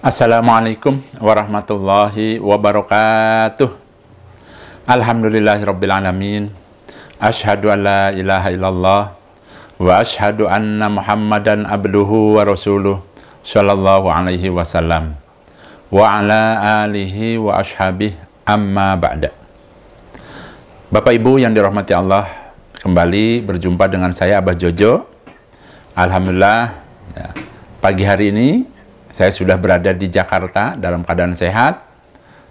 Assalamualaikum warahmatullahi wabarakatuh. Alhamdulillahirabbil alamin. Asyhadu an la ilaha illallah wa ashadu anna Muhammadan abduhu wa rasuluh sallallahu alaihi wasallam. Wa ala alihi wa ashabih amma ba'da. Bapak Ibu yang dirahmati Allah, kembali berjumpa dengan saya Abah Jojo. Alhamdulillah ya, pagi hari ini saya sudah berada di Jakarta dalam keadaan sehat.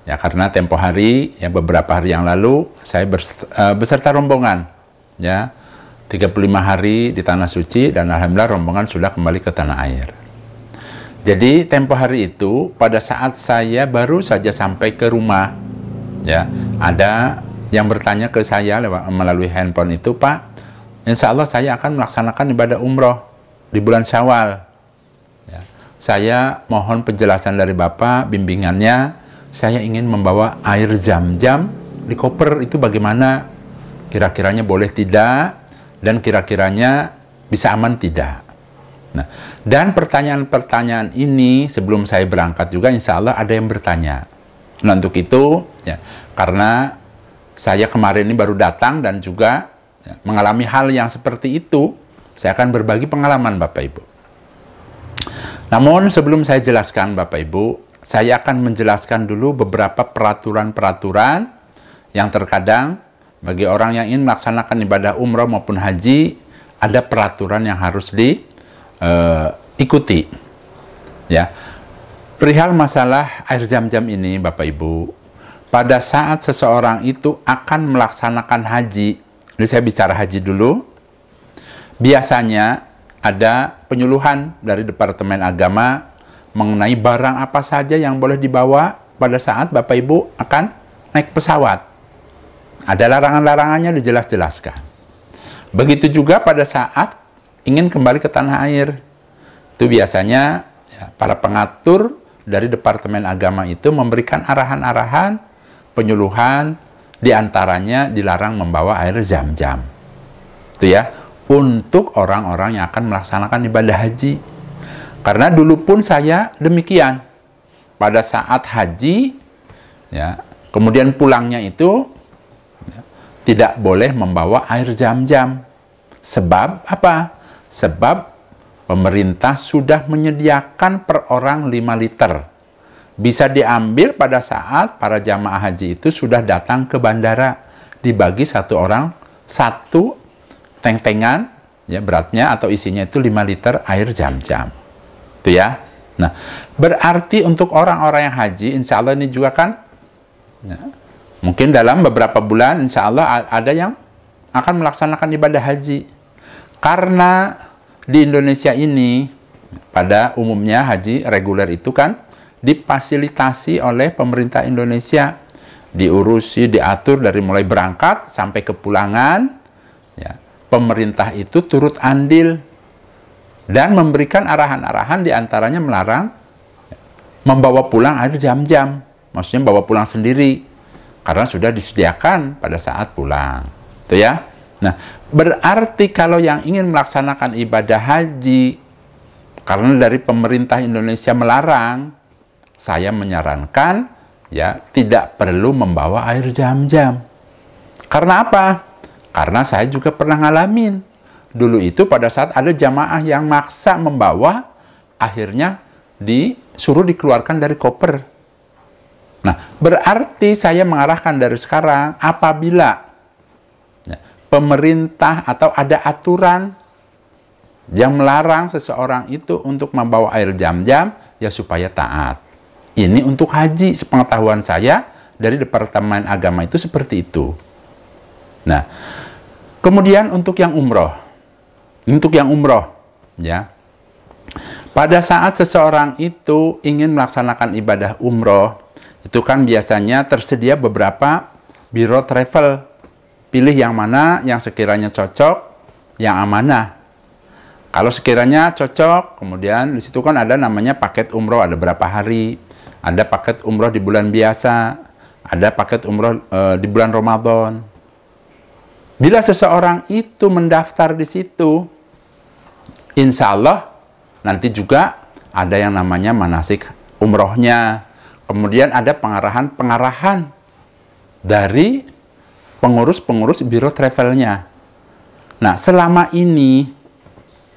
Ya karena tempo hari ya beberapa hari yang lalu saya eh, beserta rombongan ya 35 hari di tanah suci dan alhamdulillah rombongan sudah kembali ke tanah air. Jadi tempo hari itu pada saat saya baru saja sampai ke rumah ya ada yang bertanya ke saya lewat melalui handphone itu Pak Insya Allah saya akan melaksanakan ibadah umroh di bulan Syawal saya mohon penjelasan dari Bapak, bimbingannya. Saya ingin membawa air jam-jam di koper itu bagaimana? Kira-kiranya boleh tidak? Dan kira-kiranya bisa aman tidak? Nah, dan pertanyaan-pertanyaan ini sebelum saya berangkat juga insya Allah ada yang bertanya. Nah untuk itu, ya, karena saya kemarin ini baru datang dan juga ya, mengalami hal yang seperti itu, saya akan berbagi pengalaman Bapak Ibu. Namun sebelum saya jelaskan Bapak Ibu, saya akan menjelaskan dulu beberapa peraturan-peraturan yang terkadang bagi orang yang ingin melaksanakan ibadah umroh maupun haji ada peraturan yang harus diikuti. Eh, uh, ya. Perihal masalah air jam-jam ini Bapak Ibu, pada saat seseorang itu akan melaksanakan haji, jadi saya bicara haji dulu, biasanya ada penyuluhan dari Departemen Agama mengenai barang apa saja yang boleh dibawa pada saat Bapak Ibu akan naik pesawat. Ada larangan-larangannya dijelas-jelaskan. Begitu juga pada saat ingin kembali ke tanah air. Itu biasanya ya, para pengatur dari Departemen Agama itu memberikan arahan-arahan, penyuluhan, diantaranya dilarang membawa air jam-jam. Itu ya, untuk orang-orang yang akan melaksanakan ibadah haji. Karena dulu pun saya demikian. Pada saat haji, ya, kemudian pulangnya itu ya, tidak boleh membawa air jam-jam. Sebab apa? Sebab pemerintah sudah menyediakan per orang 5 liter. Bisa diambil pada saat para jamaah haji itu sudah datang ke bandara. Dibagi satu orang satu teng-tengan ya beratnya atau isinya itu 5 liter air jam-jam. Itu ya. Nah, berarti untuk orang-orang yang haji insya Allah ini juga kan ya, mungkin dalam beberapa bulan insya Allah ada yang akan melaksanakan ibadah haji. Karena di Indonesia ini pada umumnya haji reguler itu kan dipasilitasi oleh pemerintah Indonesia diurusi, diatur dari mulai berangkat sampai kepulangan pemerintah itu turut andil dan memberikan arahan-arahan diantaranya melarang membawa pulang air jam-jam. Maksudnya bawa pulang sendiri karena sudah disediakan pada saat pulang. Itu ya. Nah, berarti kalau yang ingin melaksanakan ibadah haji karena dari pemerintah Indonesia melarang, saya menyarankan ya tidak perlu membawa air jam-jam. Karena apa? Karena saya juga pernah ngalamin. Dulu itu pada saat ada jamaah yang maksa membawa, akhirnya disuruh dikeluarkan dari koper. Nah, berarti saya mengarahkan dari sekarang, apabila ya, pemerintah atau ada aturan yang melarang seseorang itu untuk membawa air jam-jam, ya supaya taat. Ini untuk haji, sepengetahuan saya dari Departemen Agama itu seperti itu. Nah, Kemudian untuk yang umroh, untuk yang umroh, ya. Pada saat seseorang itu ingin melaksanakan ibadah umroh, itu kan biasanya tersedia beberapa biro travel. Pilih yang mana yang sekiranya cocok, yang amanah. Kalau sekiranya cocok, kemudian di situ kan ada namanya paket umroh, ada berapa hari, ada paket umroh di bulan biasa, ada paket umroh e, di bulan Ramadan, Bila seseorang itu mendaftar di situ, insya Allah nanti juga ada yang namanya manasik umrohnya. Kemudian ada pengarahan-pengarahan dari pengurus-pengurus biro travelnya. Nah, selama ini,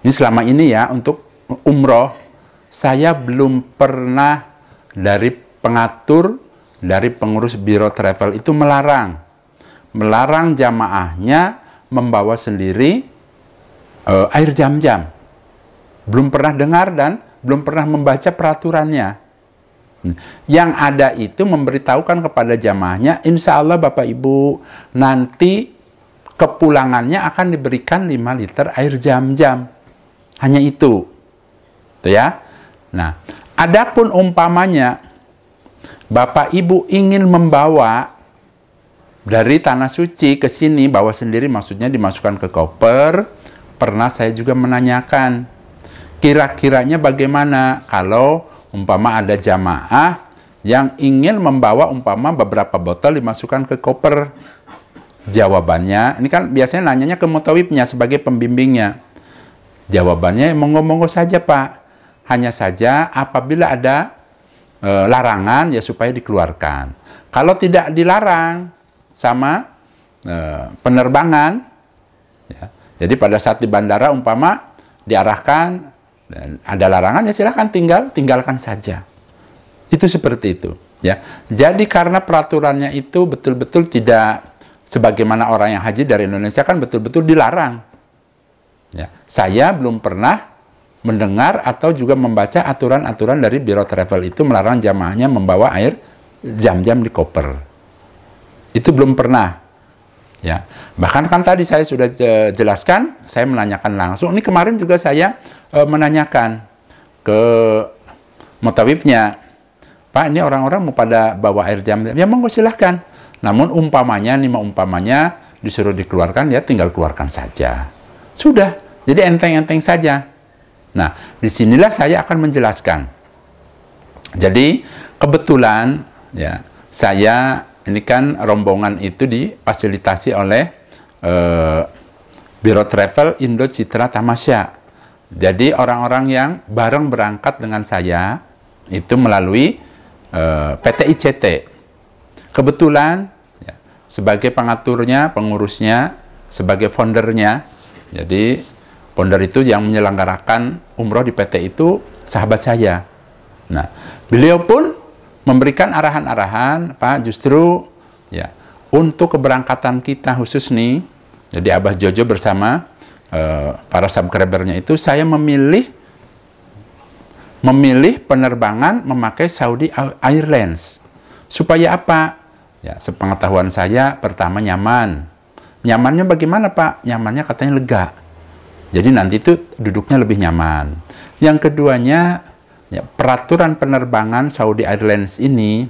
ini selama ini ya untuk umroh, saya belum pernah dari pengatur, dari pengurus biro travel itu melarang melarang jamaahnya membawa sendiri uh, air jam-jam. Belum pernah dengar dan belum pernah membaca peraturannya. Hmm. Yang ada itu memberitahukan kepada jamaahnya, insya Allah Bapak Ibu, nanti kepulangannya akan diberikan 5 liter air jam-jam. Hanya itu. Itu ya. Nah, adapun umpamanya Bapak Ibu ingin membawa dari tanah suci ke sini bawa sendiri maksudnya dimasukkan ke koper pernah saya juga menanyakan kira-kiranya bagaimana kalau umpama ada jamaah yang ingin membawa umpama beberapa botol dimasukkan ke koper jawabannya ini kan biasanya nanyanya ke mutawibnya sebagai pembimbingnya jawabannya monggo-monggo saja pak hanya saja apabila ada e, larangan ya supaya dikeluarkan kalau tidak dilarang sama e, penerbangan. Ya. Jadi pada saat di bandara umpama diarahkan dan ada larangan ya silahkan tinggal tinggalkan saja. Itu seperti itu. Ya. Jadi karena peraturannya itu betul-betul tidak sebagaimana orang yang haji dari Indonesia kan betul-betul dilarang. Ya. Saya belum pernah mendengar atau juga membaca aturan-aturan dari Biro Travel itu melarang jamaahnya membawa air jam-jam di koper. Itu belum pernah. Ya. Bahkan kan tadi saya sudah e, jelaskan, saya menanyakan langsung. Ini kemarin juga saya e, menanyakan ke mutawifnya, Pak, ini orang-orang mau pada bawa air jam. Ya monggo silahkan. Namun umpamanya, lima umpamanya disuruh dikeluarkan, ya tinggal keluarkan saja. Sudah, jadi enteng-enteng saja. Nah, disinilah saya akan menjelaskan. Jadi kebetulan ya saya ini kan rombongan itu difasilitasi oleh uh, Biro Travel Indo Citra Tamasya. Jadi orang-orang yang bareng berangkat dengan saya itu melalui uh, eh, PT ICT. Kebetulan ya, sebagai pengaturnya, pengurusnya, sebagai foundernya. Jadi founder itu yang menyelenggarakan umroh di PT itu sahabat saya. Nah, beliau pun memberikan arahan-arahan Pak justru ya untuk keberangkatan kita khusus nih jadi Abah Jojo bersama uh, para subscribernya itu saya memilih memilih penerbangan memakai Saudi Airlines supaya apa ya sepengetahuan saya pertama nyaman nyamannya bagaimana Pak nyamannya katanya lega jadi nanti itu duduknya lebih nyaman yang keduanya Ya, peraturan penerbangan Saudi Airlines ini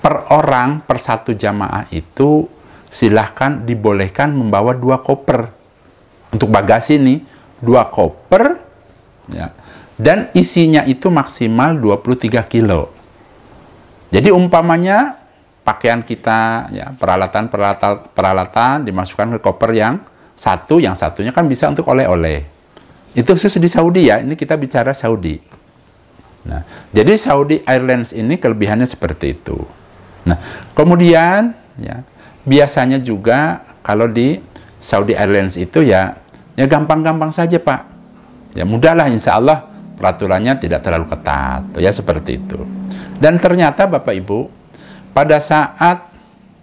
per orang per satu jamaah itu silahkan dibolehkan membawa dua koper untuk bagasi ini dua koper ya, dan isinya itu maksimal 23 kilo. Jadi umpamanya pakaian kita, ya, peralatan peralatan peralatan dimasukkan ke koper yang satu, yang satunya kan bisa untuk oleh-oleh. Itu khusus di Saudi ya. Ini kita bicara Saudi. Nah, jadi Saudi Airlines ini kelebihannya seperti itu. Nah, kemudian ya biasanya juga kalau di Saudi Airlines itu ya ya gampang-gampang saja Pak. Ya mudahlah insya Allah peraturannya tidak terlalu ketat ya seperti itu. Dan ternyata Bapak Ibu pada saat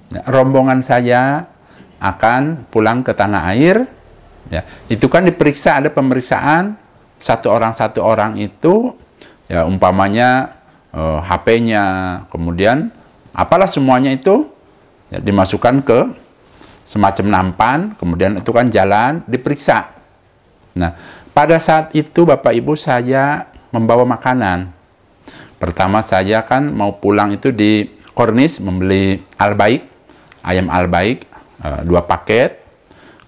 ya, rombongan saya akan pulang ke tanah air ya itu kan diperiksa ada pemeriksaan satu orang satu orang itu ya umpamanya HP-nya, eh, kemudian apalah semuanya itu ya, dimasukkan ke semacam nampan, kemudian itu kan jalan diperiksa. Nah, pada saat itu Bapak Ibu saya membawa makanan. Pertama saya kan mau pulang itu di Kornis membeli albaik, ayam albaik e, dua paket.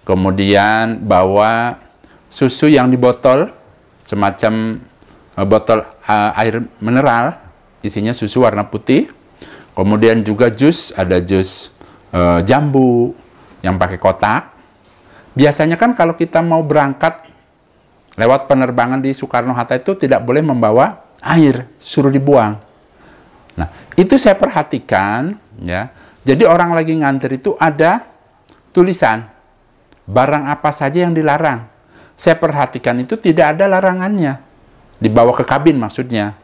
Kemudian bawa susu yang di botol semacam Eh, botol uh, air mineral isinya susu warna putih. Kemudian juga jus, ada jus uh, jambu yang pakai kotak. Biasanya kan kalau kita mau berangkat lewat penerbangan di Soekarno-Hatta itu tidak boleh membawa air, suruh dibuang. Nah, itu saya perhatikan ya. Jadi orang lagi ngantri itu ada tulisan barang apa saja yang dilarang. Saya perhatikan itu tidak ada larangannya dibawa ke kabin maksudnya.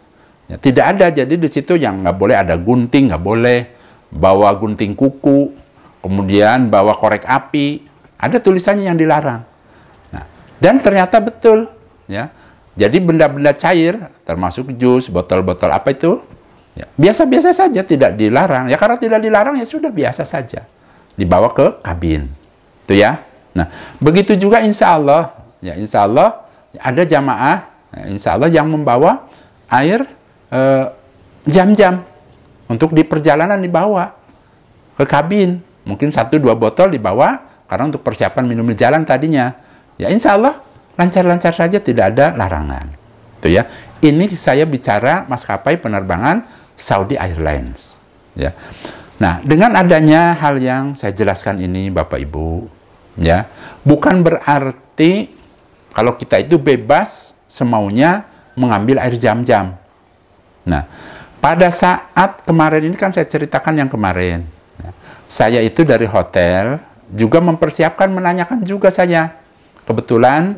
Ya, tidak ada, jadi di situ yang nggak boleh ada gunting, nggak boleh bawa gunting kuku, kemudian bawa korek api, ada tulisannya yang dilarang. Nah, dan ternyata betul, ya. Jadi benda-benda cair, termasuk jus, botol-botol apa itu, ya, biasa-biasa saja, tidak dilarang. Ya karena tidak dilarang ya sudah biasa saja, dibawa ke kabin, itu ya. Nah, begitu juga insya Allah, ya insya Allah ada jamaah Nah, insya Allah yang membawa air eh, jam-jam eh, untuk di perjalanan dibawa ke kabin. Mungkin satu dua botol dibawa karena untuk persiapan minum di jalan tadinya. Ya insya Allah lancar-lancar saja tidak ada larangan. Itu ya. Ini saya bicara maskapai penerbangan Saudi Airlines. Ya. Nah, dengan adanya hal yang saya jelaskan ini Bapak Ibu, ya, bukan berarti kalau kita itu bebas semaunya mengambil air jam-jam. Nah, pada saat kemarin ini kan saya ceritakan yang kemarin. Nah, saya itu dari hotel juga mempersiapkan menanyakan juga saya. Kebetulan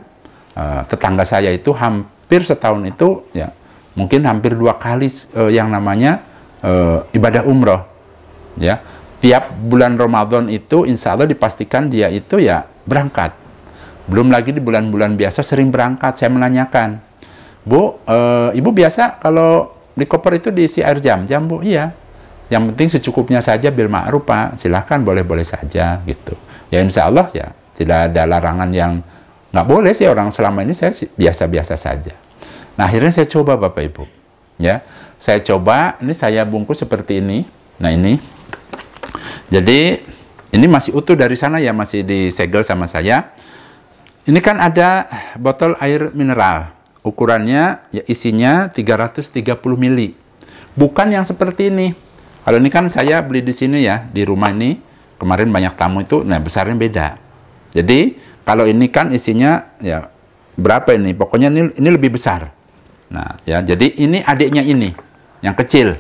eh, tetangga saya itu hampir setahun itu ya mungkin hampir dua kali eh, yang namanya eh, ibadah umroh. Ya, tiap bulan Ramadan itu insya Allah dipastikan dia itu ya berangkat belum lagi di bulan-bulan biasa sering berangkat. Saya menanyakan, Bu, e, Ibu biasa kalau di koper itu diisi air jam-jam, Bu? Iya. Yang penting secukupnya saja bil ma'ruf, Pak. Silahkan, boleh-boleh saja, gitu. Ya, insya Allah ya. Tidak ada larangan yang nggak boleh sih orang selama ini saya biasa-biasa saja. Nah, akhirnya saya coba, Bapak Ibu. Ya, saya coba, ini saya bungkus seperti ini. Nah, ini. Jadi, ini masih utuh dari sana ya, masih disegel sama saya. Ini kan ada botol air mineral. Ukurannya ya isinya 330 mili. Bukan yang seperti ini. Kalau ini kan saya beli di sini ya, di rumah ini. Kemarin banyak tamu itu, nah besarnya beda. Jadi kalau ini kan isinya ya berapa ini? Pokoknya ini ini lebih besar. Nah, ya jadi ini adiknya ini yang kecil.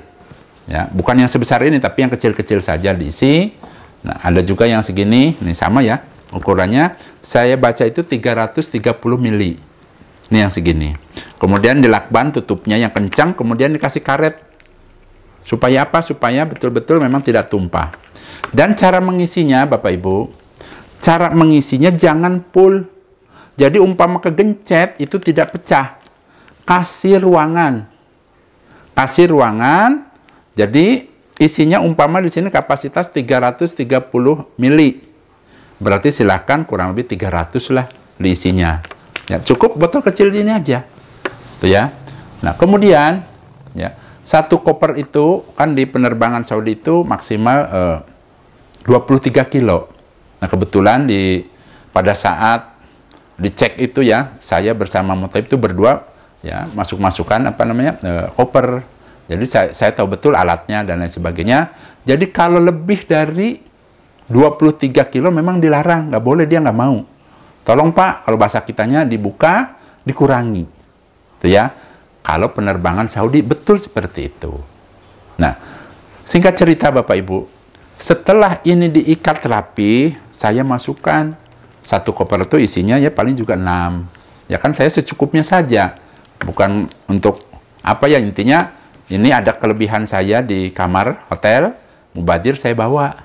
Ya, bukan yang sebesar ini tapi yang kecil-kecil saja diisi. Nah, ada juga yang segini, ini sama ya. Ukurannya saya baca itu 330 mili. Ini yang segini. Kemudian dilakban tutupnya yang kencang, kemudian dikasih karet. Supaya apa? Supaya betul-betul memang tidak tumpah. Dan cara mengisinya, Bapak Ibu, cara mengisinya jangan pull Jadi umpama kegencet itu tidak pecah. Kasih ruangan. Kasih ruangan. Jadi isinya umpama di sini kapasitas 330 mili. Berarti silahkan kurang lebih 300 lah diisinya. Ya, cukup botol kecil ini aja. Tuh ya. Nah, kemudian ya, satu koper itu kan di penerbangan Saudi itu maksimal eh, 23 kilo. Nah, kebetulan di pada saat dicek itu ya, saya bersama Mutaib itu berdua ya masuk-masukan apa namanya eh, koper. Jadi saya, saya tahu betul alatnya dan lain sebagainya. Jadi kalau lebih dari 23 kilo memang dilarang, nggak boleh dia nggak mau. Tolong Pak, kalau bahasa kitanya dibuka, dikurangi. Itu ya. Kalau penerbangan Saudi betul seperti itu. Nah, singkat cerita Bapak Ibu, setelah ini diikat rapi, saya masukkan satu koper itu isinya ya paling juga 6. Ya kan saya secukupnya saja. Bukan untuk apa ya intinya ini ada kelebihan saya di kamar hotel, mubadir saya bawa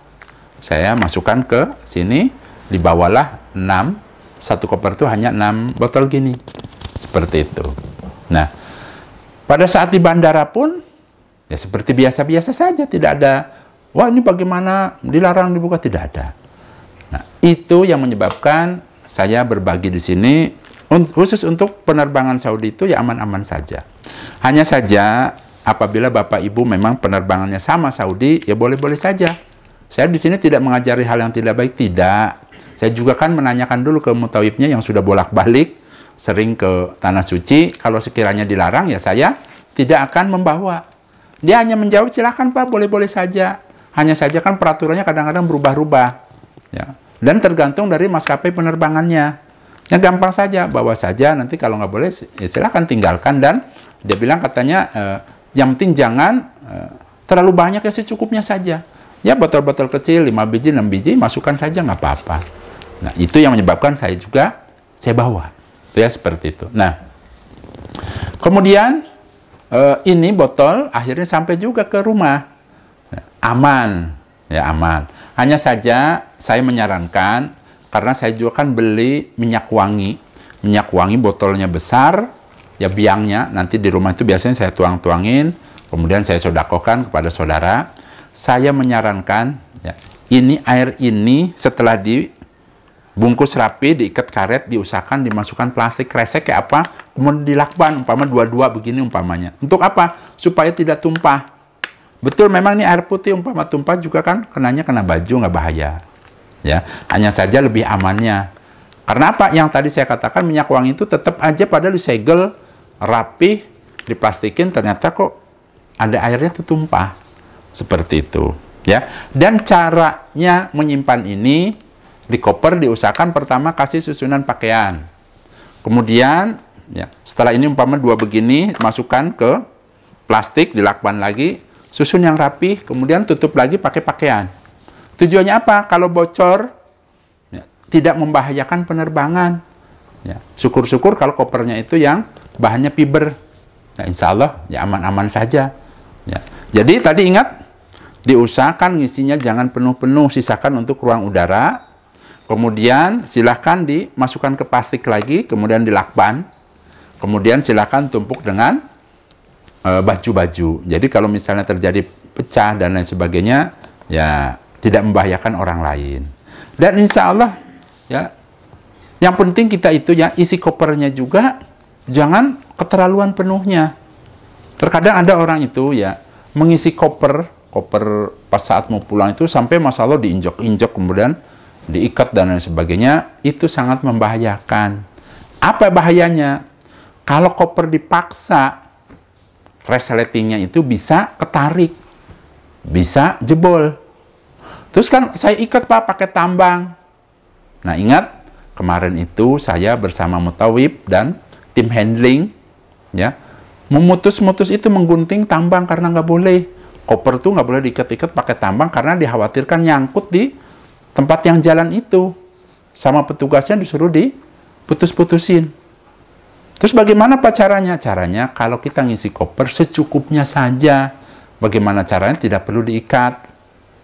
saya masukkan ke sini, dibawalah 6, satu koper itu hanya 6 botol gini. Seperti itu. Nah, pada saat di bandara pun, ya seperti biasa-biasa saja, tidak ada, wah ini bagaimana, dilarang dibuka, tidak ada. Nah, itu yang menyebabkan saya berbagi di sini khusus untuk penerbangan Saudi itu ya aman-aman saja. Hanya saja apabila Bapak Ibu memang penerbangannya sama Saudi ya boleh-boleh saja. Saya di sini tidak mengajari hal yang tidak baik, tidak. Saya juga kan menanyakan dulu ke mutawibnya yang sudah bolak-balik, sering ke tanah suci. Kalau sekiranya dilarang, ya saya tidak akan membawa. Dia hanya menjawab, silakan Pak, boleh-boleh saja. Hanya saja kan peraturannya kadang-kadang berubah-ubah. Ya. Dan tergantung dari maskapai penerbangannya. Ya gampang saja, bawa saja. Nanti kalau nggak boleh, ya silakan tinggalkan. Dan dia bilang katanya, eh, yang penting jangan e, terlalu banyak ya secukupnya saja. Ya botol-botol kecil 5 biji, 6 biji masukkan saja nggak apa-apa. Nah, itu yang menyebabkan saya juga saya bawa. Itu ya seperti itu. Nah, kemudian eh, ini botol akhirnya sampai juga ke rumah. Ya, aman, ya aman. Hanya saja saya menyarankan karena saya juga kan beli minyak wangi. Minyak wangi botolnya besar, ya biangnya nanti di rumah itu biasanya saya tuang-tuangin, kemudian saya sodakokan kepada saudara saya menyarankan ya, ini air ini setelah dibungkus rapi, diikat karet, diusahakan, dimasukkan plastik kresek kayak apa, kemudian dilakban, umpama dua-dua begini umpamanya. Untuk apa? Supaya tidak tumpah. Betul memang ini air putih umpama tumpah juga kan kenanya kena baju nggak bahaya. Ya, hanya saja lebih amannya. Karena apa? Yang tadi saya katakan minyak wangi itu tetap aja pada disegel, rapi, diplastikin ternyata kok ada airnya tuh tumpah. Seperti itu, ya. Dan caranya menyimpan ini di koper diusahakan pertama kasih susunan pakaian. Kemudian ya, setelah ini umpama dua begini masukkan ke plastik dilakban lagi, susun yang rapi, kemudian tutup lagi pakai pakaian. Tujuannya apa? Kalau bocor ya, tidak membahayakan penerbangan. Ya, syukur-syukur kalau kopernya itu yang bahannya fiber. Nah, insya Allah ya aman-aman saja. Ya. Jadi tadi ingat, diusahakan ngisinya jangan penuh-penuh, sisakan untuk ruang udara. Kemudian silahkan dimasukkan ke plastik lagi, kemudian dilakban. Kemudian silahkan tumpuk dengan e, baju-baju. Uh, Jadi kalau misalnya terjadi pecah dan lain sebagainya, ya tidak membahayakan orang lain. Dan insya Allah, ya yang penting kita itu ya isi kopernya juga jangan keterlaluan penuhnya. Terkadang ada orang itu ya mengisi koper, koper pas saat mau pulang itu sampai masalah lo diinjak-injak kemudian diikat dan lain sebagainya, itu sangat membahayakan. Apa bahayanya? Kalau koper dipaksa, resletingnya itu bisa ketarik, bisa jebol. Terus kan saya ikat Pak pakai tambang. Nah ingat, kemarin itu saya bersama Mutawib dan tim handling, ya, memutus-mutus itu menggunting tambang karena nggak boleh. Koper tuh nggak boleh diikat-ikat pakai tambang karena dikhawatirkan nyangkut di tempat yang jalan itu. Sama petugasnya disuruh diputus-putusin. Terus bagaimana pak caranya? Caranya kalau kita ngisi koper secukupnya saja. Bagaimana caranya tidak perlu diikat.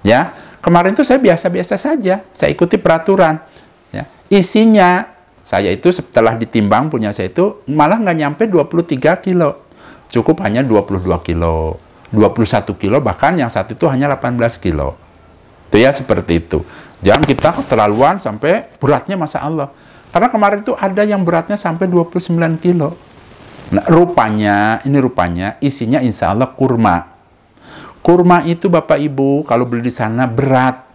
Ya, kemarin tuh saya biasa-biasa saja. Saya ikuti peraturan. Ya, isinya saya itu setelah ditimbang punya saya itu malah nggak nyampe 23 kilo cukup hanya 22 kilo 21 kilo bahkan yang satu itu hanya 18 kilo itu ya seperti itu jangan kita keterlaluan sampai beratnya masa Allah karena kemarin itu ada yang beratnya sampai 29 kilo nah, rupanya ini rupanya isinya insya Allah kurma kurma itu Bapak Ibu kalau beli di sana berat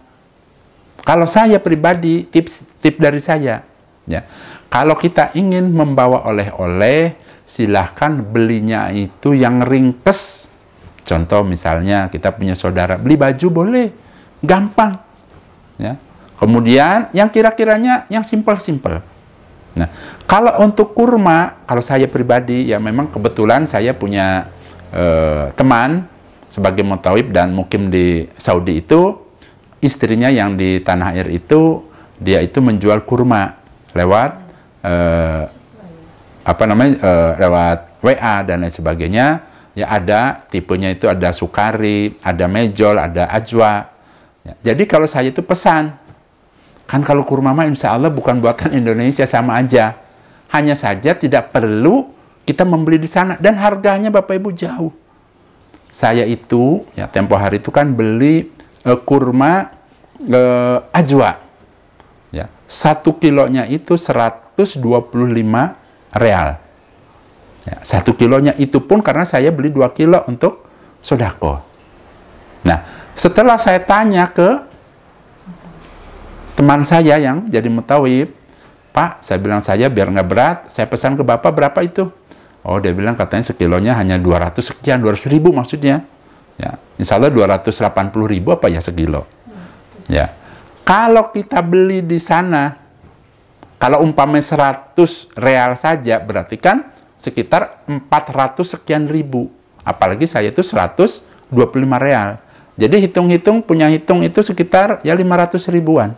kalau saya pribadi tips tip dari saya ya kalau kita ingin membawa oleh-oleh silahkan belinya itu yang ringkes. Contoh misalnya kita punya saudara beli baju boleh, gampang. Ya. Kemudian yang kira-kiranya yang simpel-simpel. Nah, kalau untuk kurma, kalau saya pribadi ya memang kebetulan saya punya eh, teman sebagai mutawib dan mukim di Saudi itu istrinya yang di tanah air itu dia itu menjual kurma lewat eh, apa namanya e, lewat WA dan lain sebagainya ya ada tipenya itu ada Sukari, ada Mejol, ada Ajwa. Ya, jadi kalau saya itu pesan kan kalau kurma mah insya Allah bukan buatan Indonesia sama aja. Hanya saja tidak perlu kita membeli di sana dan harganya Bapak Ibu jauh. Saya itu ya tempo hari itu kan beli e, kurma e, ajwa. Ya, satu kilonya itu 125 real. Ya, satu kilonya itu pun karena saya beli dua kilo untuk sodako. Nah, setelah saya tanya ke teman saya yang jadi mutawib, Pak, saya bilang saya biar nggak berat, saya pesan ke Bapak berapa itu? Oh, dia bilang katanya sekilonya hanya 200 sekian, 200 ribu maksudnya. Ya, insya Allah 280 ribu apa ya sekilo. Ya, kalau kita beli di sana kalau umpamanya 100 real saja berarti kan sekitar 400 sekian ribu. Apalagi saya itu 125 real. Jadi hitung-hitung punya hitung itu sekitar ya 500 ribuan.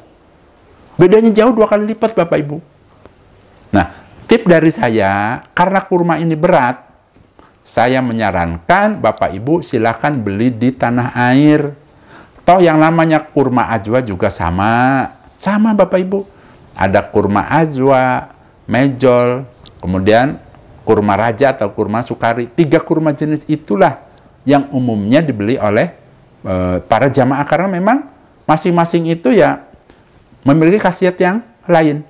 Bedanya jauh dua kali lipat Bapak Ibu. Nah, tip dari saya, karena kurma ini berat, saya menyarankan Bapak Ibu silahkan beli di tanah air. Toh yang namanya kurma ajwa juga sama. Sama Bapak Ibu ada kurma azwa, mejol, kemudian kurma raja atau kurma sukari. Tiga kurma jenis itulah yang umumnya dibeli oleh e, para jamaah karena memang masing-masing itu ya memiliki khasiat yang lain.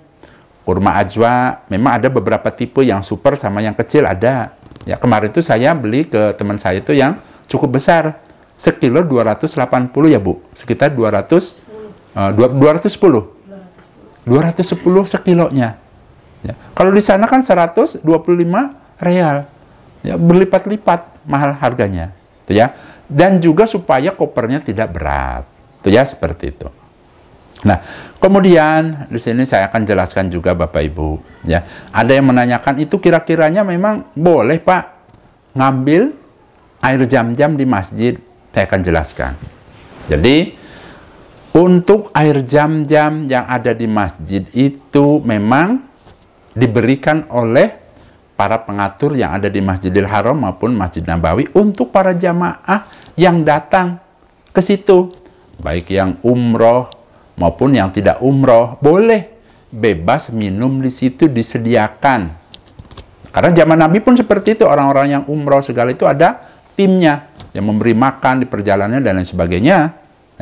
Kurma azwa memang ada beberapa tipe yang super sama yang kecil ada. Ya kemarin itu saya beli ke teman saya itu yang cukup besar. Sekilo 280 ya Bu, sekitar 200 Uh, 210 210 sekilonya. Ya. Kalau di sana kan 125 real. Ya, berlipat-lipat mahal harganya. Itu ya. Dan juga supaya kopernya tidak berat. Itu ya seperti itu. Nah, kemudian di sini saya akan jelaskan juga Bapak Ibu, ya. Ada yang menanyakan itu kira-kiranya memang boleh Pak ngambil air jam-jam di masjid? Saya akan jelaskan. Jadi, untuk air jam-jam yang ada di masjid itu memang diberikan oleh para pengatur yang ada di Masjidil Haram maupun Masjid Nabawi untuk para jamaah yang datang ke situ. Baik yang umroh maupun yang tidak umroh, boleh bebas minum di situ disediakan. Karena zaman Nabi pun seperti itu, orang-orang yang umroh segala itu ada timnya yang memberi makan di perjalanannya dan lain sebagainya,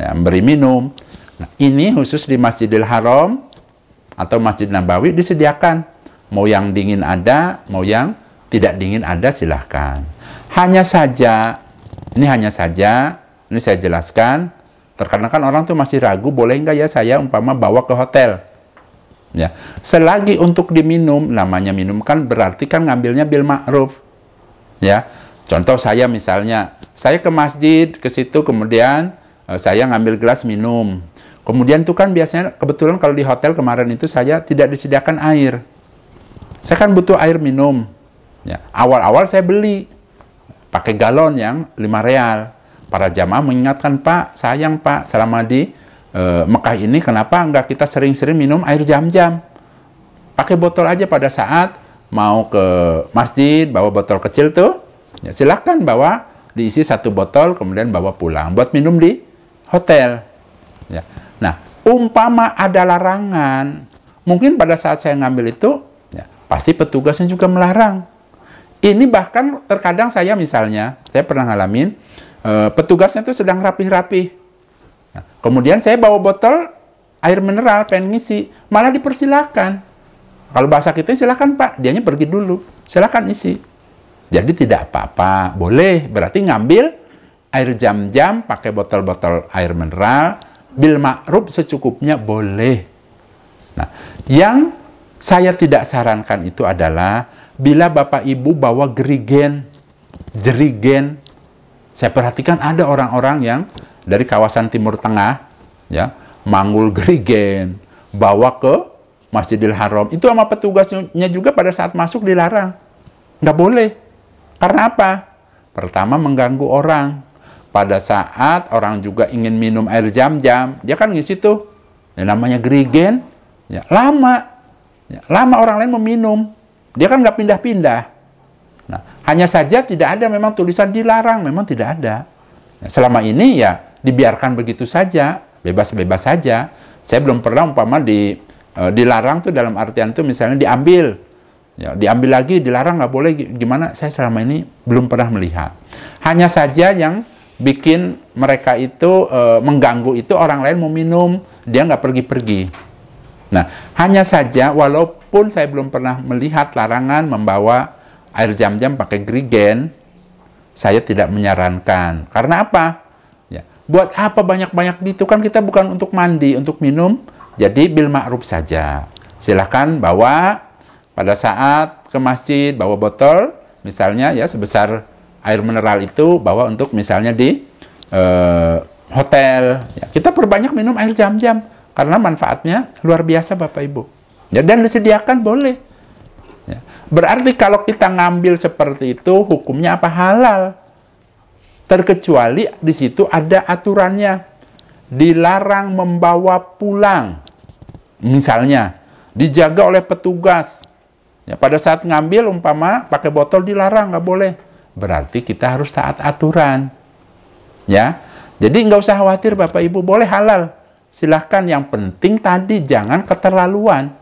yang memberi minum. Nah, ini khusus di Masjidil Haram atau Masjid Nabawi disediakan. Mau yang dingin ada, mau yang tidak dingin ada silahkan. Hanya saja, ini hanya saja, ini saya jelaskan, terkadang orang tuh masih ragu, boleh nggak ya saya umpama bawa ke hotel? Ya, selagi untuk diminum, namanya minum kan berarti kan ngambilnya bil ma'ruf. Ya, contoh saya misalnya, saya ke masjid, ke situ kemudian eh, saya ngambil gelas minum, Kemudian itu kan biasanya kebetulan kalau di hotel kemarin itu saya tidak disediakan air. Saya kan butuh air minum. Ya, awal-awal saya beli pakai galon yang 5 real. Para jamaah mengingatkan, Pak, sayang Pak, selama di e, Mekah ini kenapa enggak kita sering-sering minum air jam-jam? Pakai botol aja pada saat mau ke masjid, bawa botol kecil tuh, ya silakan bawa diisi satu botol, kemudian bawa pulang buat minum di hotel. Ya umpama ada larangan, mungkin pada saat saya ngambil itu, ya, pasti petugasnya juga melarang. Ini bahkan terkadang saya misalnya, saya pernah ngalamin, eh, petugasnya itu sedang rapih-rapih. Nah, kemudian saya bawa botol air mineral, pengen ngisi, malah dipersilakan. Kalau bahasa kita silakan Pak, dianya pergi dulu, silakan isi. Jadi tidak apa-apa, boleh. Berarti ngambil air jam-jam pakai botol-botol air mineral, bil ma'ruf secukupnya boleh. Nah, yang saya tidak sarankan itu adalah bila Bapak Ibu bawa gerigen, jerigen. Saya perhatikan ada orang-orang yang dari kawasan Timur Tengah ya, manggul gerigen, bawa ke Masjidil Haram. Itu sama petugasnya juga pada saat masuk dilarang. Nggak boleh. Karena apa? Pertama mengganggu orang. Pada saat orang juga ingin minum air jam-jam, dia kan ngisi tuh. Ya, namanya gerigen, ya, lama. Ya, lama orang lain meminum. Dia kan nggak pindah-pindah. Nah, hanya saja tidak ada memang tulisan dilarang, memang tidak ada. Nah, selama ini ya dibiarkan begitu saja, bebas-bebas saja. Saya belum pernah umpama di e, dilarang tuh dalam artian tuh misalnya diambil, ya, diambil lagi, dilarang nggak boleh gimana? Saya selama ini belum pernah melihat. Hanya saja yang bikin mereka itu e, mengganggu itu orang lain mau minum dia nggak pergi-pergi. Nah hanya saja walaupun saya belum pernah melihat larangan membawa air jam-jam pakai grigen, saya tidak menyarankan. Karena apa? Ya, buat apa banyak-banyak itu kan kita bukan untuk mandi, untuk minum. Jadi bil ma'ruf saja. Silahkan bawa pada saat ke masjid bawa botol misalnya ya sebesar air mineral itu bawa untuk misalnya di eh, hotel ya, kita perbanyak minum air jam-jam karena manfaatnya luar biasa Bapak Ibu ya, dan disediakan boleh ya. berarti kalau kita ngambil seperti itu hukumnya apa halal terkecuali di situ ada aturannya dilarang membawa pulang misalnya dijaga oleh petugas ya, pada saat ngambil umpama pakai botol dilarang nggak boleh berarti kita harus taat aturan. Ya. Jadi nggak usah khawatir Bapak Ibu, boleh halal. Silahkan yang penting tadi jangan keterlaluan.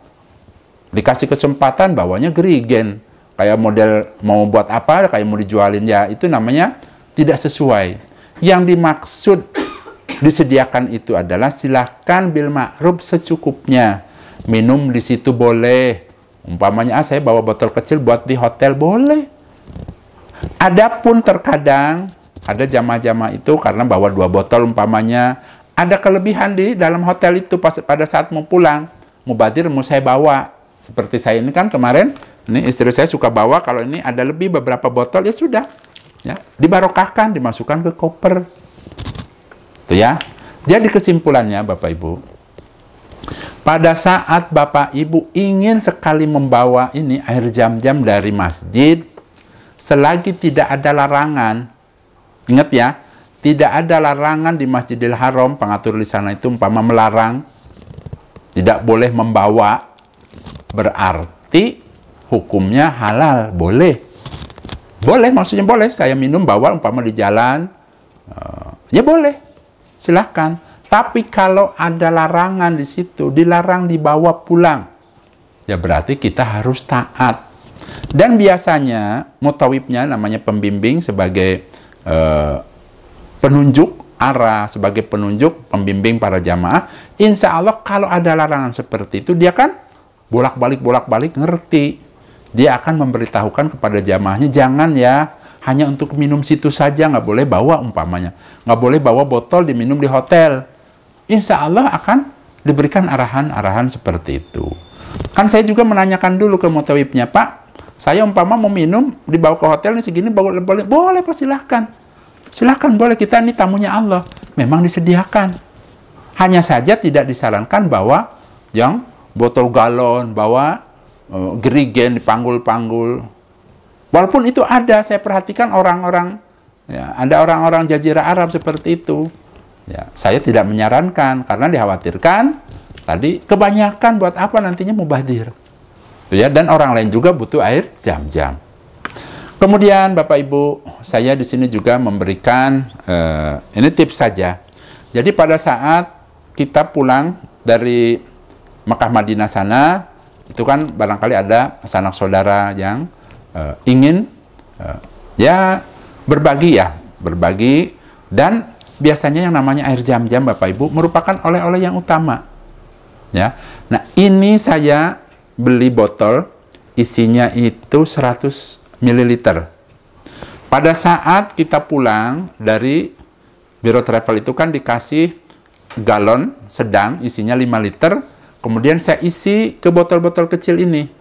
Dikasih kesempatan bawanya gerigen. Kayak model mau buat apa, kayak mau dijualin ya, itu namanya tidak sesuai. Yang dimaksud disediakan itu adalah silahkan bil ma'ruf secukupnya. Minum di situ boleh. Umpamanya, ah, saya bawa botol kecil buat di hotel, boleh Adapun terkadang ada jamaah-jamaah itu karena bawa dua botol umpamanya ada kelebihan di dalam hotel itu pas pada saat mau pulang mubadir mau saya bawa seperti saya ini kan kemarin ini istri saya suka bawa kalau ini ada lebih beberapa botol ya sudah ya dibarokahkan dimasukkan ke koper itu ya jadi kesimpulannya Bapak Ibu pada saat Bapak Ibu ingin sekali membawa ini air jam-jam dari masjid selagi tidak ada larangan. Ingat ya, tidak ada larangan di Masjidil Haram, pengatur di sana itu umpama melarang, tidak boleh membawa, berarti hukumnya halal, boleh. Boleh, maksudnya boleh. Saya minum bawa umpama di jalan, eh, ya boleh, silahkan. Tapi kalau ada larangan di situ, dilarang dibawa pulang, ya berarti kita harus taat dan biasanya mutawibnya namanya pembimbing sebagai uh, penunjuk arah sebagai penunjuk pembimbing para jamaah, insya Allah kalau ada larangan seperti itu dia kan bolak-balik bolak-balik ngerti. Dia akan memberitahukan kepada jamaahnya jangan ya hanya untuk minum situ saja nggak boleh bawa umpamanya nggak boleh bawa botol diminum di hotel. Insya Allah akan diberikan arahan-arahan seperti itu. Kan saya juga menanyakan dulu ke mutawibnya Pak saya umpama mau minum, dibawa ke hotel ini segini, bawa boleh, boleh silahkan Silahkan boleh, kita ini tamunya Allah. Memang disediakan. Hanya saja tidak disarankan bahwa yang botol galon, bawa uh, gerigen, dipanggul-panggul. Walaupun itu ada, saya perhatikan orang-orang, ya, ada orang-orang jazirah Arab seperti itu. Ya, saya tidak menyarankan, karena dikhawatirkan tadi kebanyakan buat apa nantinya mubadir. Gitu ya dan orang lain juga butuh air jam-jam. Kemudian Bapak Ibu, saya di sini juga memberikan uh, ini tips saja. Jadi pada saat kita pulang dari Mekah Madinah sana, itu kan barangkali ada sanak saudara yang uh, ingin uh, ya berbagi ya, berbagi dan biasanya yang namanya air jam-jam Bapak Ibu merupakan oleh-oleh yang utama. Ya. Nah, ini saya beli botol isinya itu 100 ml. Pada saat kita pulang dari Biro Travel itu kan dikasih galon sedang isinya 5 liter, kemudian saya isi ke botol-botol kecil ini.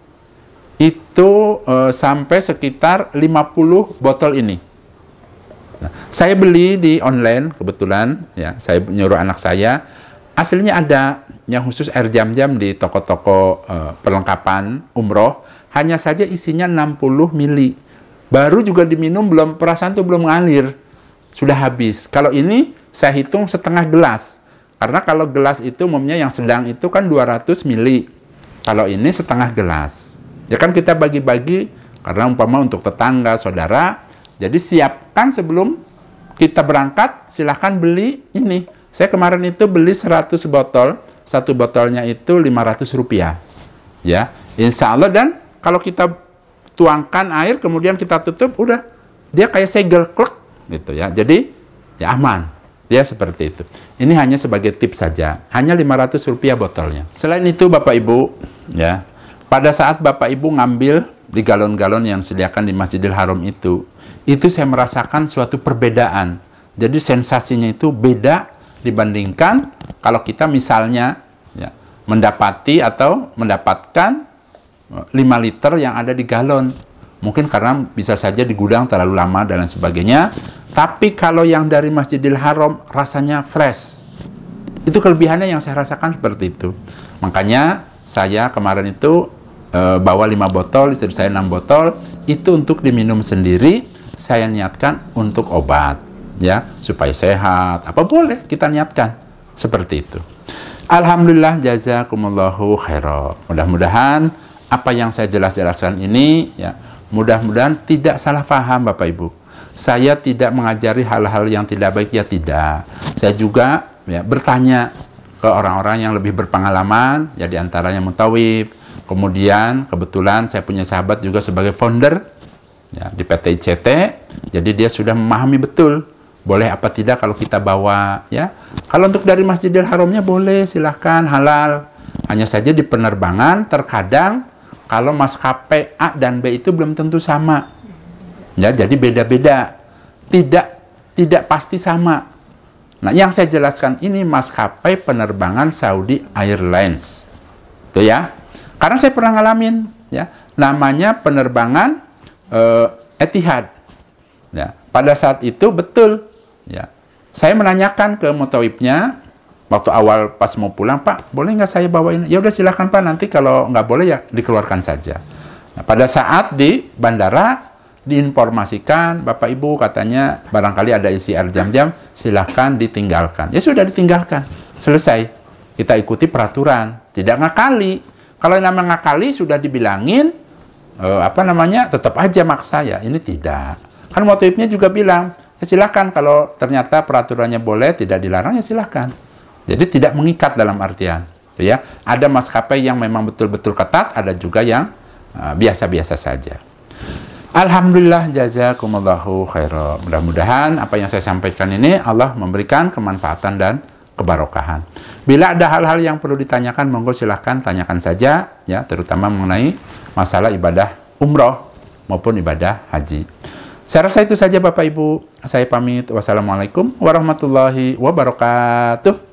Itu e, sampai sekitar 50 botol ini. Nah, saya beli di online kebetulan ya, saya nyuruh anak saya Aslinya ada yang khusus air jam-jam di toko-toko uh, perlengkapan umroh, hanya saja isinya 60 mili. Baru juga diminum belum perasaan tuh belum ngalir, sudah habis. Kalau ini saya hitung setengah gelas. Karena kalau gelas itu umumnya yang sedang itu kan 200 mili. Kalau ini setengah gelas. Ya kan kita bagi-bagi karena umpama untuk tetangga, saudara. Jadi siapkan sebelum kita berangkat, silahkan beli ini saya kemarin itu beli 100 botol, satu botolnya itu 500 rupiah. Ya, insya Allah dan kalau kita tuangkan air kemudian kita tutup, udah dia kayak segel klek gitu ya. Jadi ya aman. Ya seperti itu. Ini hanya sebagai tips saja. Hanya 500 rupiah botolnya. Selain itu Bapak Ibu, ya pada saat Bapak Ibu ngambil di galon-galon yang sediakan di Masjidil Haram itu, itu saya merasakan suatu perbedaan. Jadi sensasinya itu beda dibandingkan kalau kita misalnya ya, mendapati atau mendapatkan 5 eh, liter yang ada di galon. Mungkin karena bisa saja di gudang terlalu lama dan lain sebagainya. Tapi kalau yang dari Masjidil Haram rasanya fresh. Itu kelebihannya yang saya rasakan seperti itu. Makanya saya kemarin itu e, bawa 5 botol, istri saya 6 botol. Itu untuk diminum sendiri, saya niatkan untuk obat ya supaya sehat apa boleh kita niatkan seperti itu Alhamdulillah jazakumullahu khairan mudah-mudahan apa yang saya jelas-jelaskan ini ya mudah-mudahan tidak salah paham Bapak Ibu saya tidak mengajari hal-hal yang tidak baik ya tidak saya juga ya bertanya ke orang-orang yang lebih berpengalaman ya diantaranya mutawib kemudian kebetulan saya punya sahabat juga sebagai founder ya, di PT ICT jadi dia sudah memahami betul boleh apa tidak kalau kita bawa ya kalau untuk dari Masjidil Haramnya boleh silahkan halal hanya saja di penerbangan terkadang kalau maskapai A dan B itu belum tentu sama ya jadi beda-beda tidak tidak pasti sama nah yang saya jelaskan ini maskapai penerbangan Saudi Airlines itu ya karena saya pernah ngalamin ya namanya penerbangan uh, Etihad ya pada saat itu betul Ya. Saya menanyakan ke motowipnya waktu awal pas mau pulang, Pak, boleh nggak saya bawain? Ya udah silahkan Pak, nanti kalau nggak boleh ya dikeluarkan saja. Nah, pada saat di bandara diinformasikan Bapak Ibu katanya barangkali ada isi air jam-jam, silahkan ditinggalkan. Ya sudah ditinggalkan, selesai. Kita ikuti peraturan, tidak ngakali. Kalau yang namanya ngakali sudah dibilangin, eh, apa namanya, tetap aja maksa ya. Ini tidak. Kan motifnya juga bilang, ya silahkan kalau ternyata peraturannya boleh tidak dilarang ya silahkan jadi tidak mengikat dalam artian gitu ya ada maskapai yang memang betul-betul ketat ada juga yang eh, biasa-biasa uh, saja Alhamdulillah jazakumullahu khairan mudah-mudahan apa yang saya sampaikan ini Allah memberikan kemanfaatan dan kebarokahan bila ada hal-hal yang perlu ditanyakan monggo silahkan tanyakan saja ya terutama mengenai masalah ibadah umroh maupun ibadah haji saya rasa itu saja Bapak Ibu. Saya pamit. Wassalamualaikum warahmatullahi wabarakatuh.